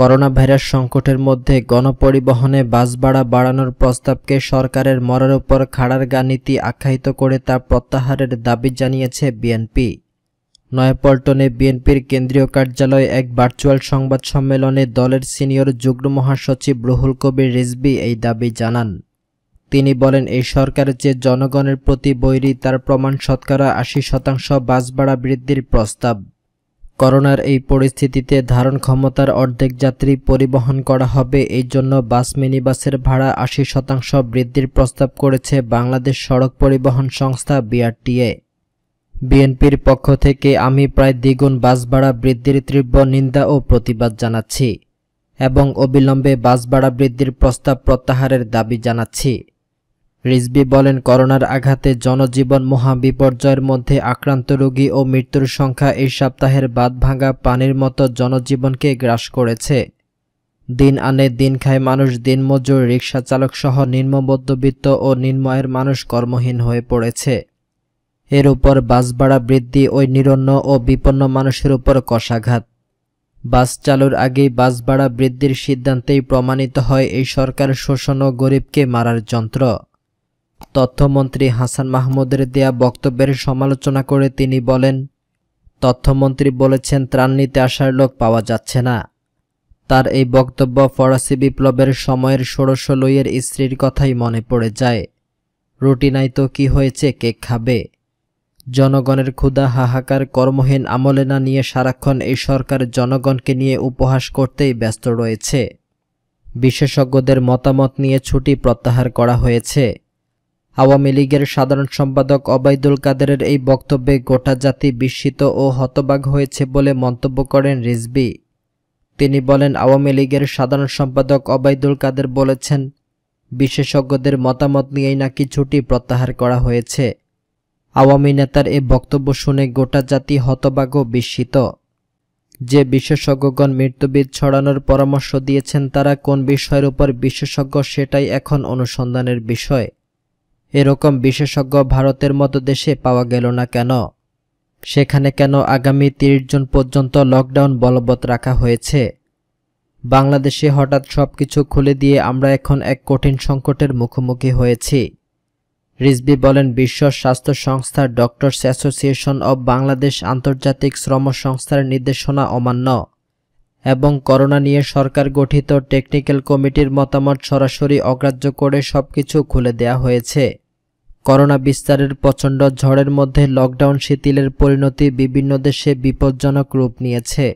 corona virus সংকটের মধ্যে গণপরিবহনে বাস ভাড়া বাড়ানোর প্রস্তাবকে সরকারের মরার উপর খাড়ার গা নীতি আখ্যায়িত করে তা প্রত্যাহারের দাবি জানিয়েছে বিএনপি নয়াপল্টনে বিএনপির কেন্দ্রীয় কার্যালয়ে এক ভার্চুয়াল সংবাদ সম্মেলনে দলের সিনিয়র যুগ্ম মহাসচিব রুহুল কবির রিজবি এই দাবি জানান তিনি বলেন এই সরকার যে জনগণের প্রতি বৈরী তার প্রমাণ শতকরা আশি শতাংশ বাস ভাড়া বৃদ্ধির প্রস্তাব করোনার এই পরিস্থিতিতে ধারণ ক্ষমতার অর্ধেক যাত্রী পরিবহন করা হবে এই জন্য বাস মিনিবাসের ভাড়া আশি শতাংশ বৃদ্ধির প্রস্তাব করেছে বাংলাদেশ সড়ক পরিবহন সংস্থা বিআরটিএ বিএনপির পক্ষ থেকে আমি প্রায় দ্বিগুণ বাস ভাড়া বৃদ্ধির তীব্র নিন্দা ও প্রতিবাদ জানাচ্ছি এবং অবিলম্বে বাস ভাড়া বৃদ্ধির প্রস্তাব প্রত্যাহারের দাবি জানাচ্ছি রিজবি বলেন করোনার আঘাতে জনজীবন মহাবিপর্যয়ের মধ্যে আক্রান্ত রোগী ও মৃত্যুর সংখ্যা এই সপ্তাহের বাদ ভাঙা পানির মতো জনজীবনকে গ্রাস করেছে দিন আনে দিন খায় মানুষ দিনমজুর রিক্সা চালক সহ নিম্ন মধ্যবিত্ত ও নিম্নয়ের মানুষ কর্মহীন হয়ে পড়েছে এর উপর বাস ভাড়া বৃদ্ধি ওই নিরন্ন ও বিপন্ন মানুষের উপর কষাঘাত বাস চালুর আগেই বাস ভাড়া বৃদ্ধির সিদ্ধান্তেই প্রমাণিত হয় এই সরকার শোষণ ও গরিবকে মারার যন্ত্র তথ্যমন্ত্রী হাসান মাহমুদের দেয়া বক্তব্যের সমালোচনা করে তিনি বলেন তথ্যমন্ত্রী বলেছেন ত্রাণ নিতে আসার লোক পাওয়া যাচ্ছে না তার এই বক্তব্য ফরাসি বিপ্লবের সময়ের ষোড়শ লইয়ের স্ত্রীর কথাই মনে পড়ে যায় রুটি নাই তো কি হয়েছে কে খাবে জনগণের ক্ষুধা হাহাকার কর্মহীন আমলে না নিয়ে সারাক্ষণ এই সরকার জনগণকে নিয়ে উপহাস করতেই ব্যস্ত রয়েছে বিশেষজ্ঞদের মতামত নিয়ে ছুটি প্রত্যাহার করা হয়েছে আওয়ামী লীগের সাধারণ সম্পাদক অবৈদুল কাদেরের এই বক্তব্যে গোটা জাতি বিস্মিত ও হতবাগ হয়েছে বলে মন্তব্য করেন রিজবি তিনি বলেন আওয়ামী লীগের সাধারণ সম্পাদক অবৈদুল কাদের বলেছেন বিশেষজ্ঞদের মতামত নিয়েই নাকি ছুটি প্রত্যাহার করা হয়েছে আওয়ামী নেতার এ বক্তব্য শুনে গোটা জাতি হতবাগ ও বিস্মিত যে বিশেষজ্ঞগণ মৃত্যুবিদ ছড়ানোর পরামর্শ দিয়েছেন তারা কোন বিষয়ের উপর বিশেষজ্ঞ সেটাই এখন অনুসন্ধানের বিষয় এরকম বিশেষজ্ঞ ভারতের মতো দেশে পাওয়া গেল না কেন সেখানে কেন আগামী তিরিশ জুন পর্যন্ত লকডাউন বলবৎ রাখা হয়েছে বাংলাদেশে হঠাৎ সব কিছু খুলে দিয়ে আমরা এখন এক কঠিন সংকটের মুখোমুখি হয়েছি রিজবি বলেন বিশ্ব স্বাস্থ্য সংস্থার ডক্টরস অ্যাসোসিয়েশন অব বাংলাদেশ আন্তর্জাতিক শ্রম সংস্থার নির্দেশনা অমান্য এবং করোনা নিয়ে সরকার গঠিত টেকনিক্যাল কমিটির মতামত সরাসরি অগ্রাহ্য করে সব কিছু খুলে দেয়া হয়েছে করোনা বিস্তারের প্রচণ্ড ঝড়ের মধ্যে লকডাউন শিথিলের পরিণতি বিভিন্ন দেশে বিপজ্জনক রূপ নিয়েছে